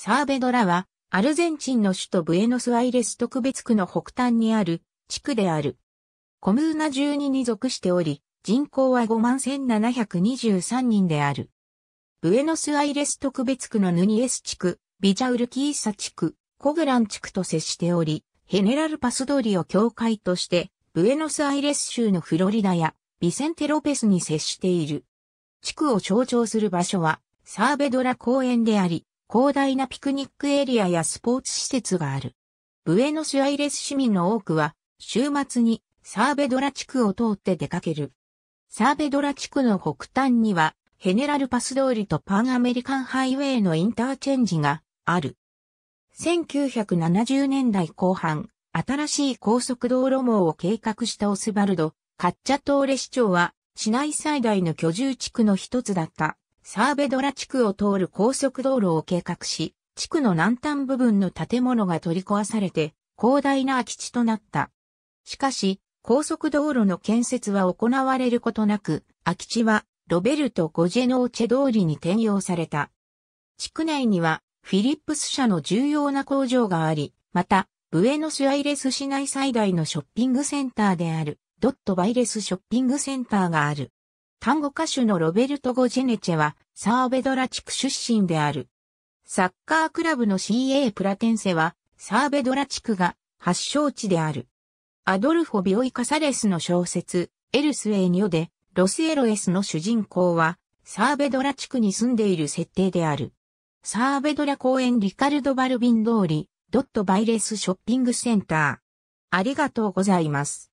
サーベドラは、アルゼンチンの首都ブエノスアイレス特別区の北端にある地区である。コムーナ12に属しており、人口は51,723人である。ブエノスアイレス特別区のヌニエス地区、ビジャウルキーサ地区、コグラン地区と接しており、ヘネラルパスドリを境界として、ブエノスアイレス州のフロリダやビセンテロペスに接している。地区を象徴する場所は、サーベドラ公園であり、広大なピクニックエリアやスポーツ施設がある。ブエノスアイレス市民の多くは、週末にサーベドラ地区を通って出かける。サーベドラ地区の北端には、ヘネラルパス通りとパンアメリカンハイウェイのインターチェンジがある。1970年代後半、新しい高速道路網を計画したオスバルド、カッチャトーレ市長は、市内最大の居住地区の一つだったサーベドラ地区を通る高速道路を計画し、地区の南端部分の建物が取り壊されて、広大な空き地となった。しかし、高速道路の建設は行われることなく、空き地はロベルト・ゴジェノーチェ通りに転用された。地区内にはフィリップス社の重要な工場があり、また、ブエノスアイレス市内最大のショッピングセンターである、ドットバイレスショッピングセンターがある。単語歌手のロベルト・ゴジェネチェは、サーベドラ地区出身である。サッカークラブの CA プラテンセは、サーベドラ地区が発祥地である。アドルフォ・ビオイ・カサレスの小説、エルス・エーニョで、ロス・エロエスの主人公は、サーベドラ地区に住んでいる設定である。サーベドラ公園リカルド・バルビン通り、ドット・バイレスショッピングセンター。ありがとうございます。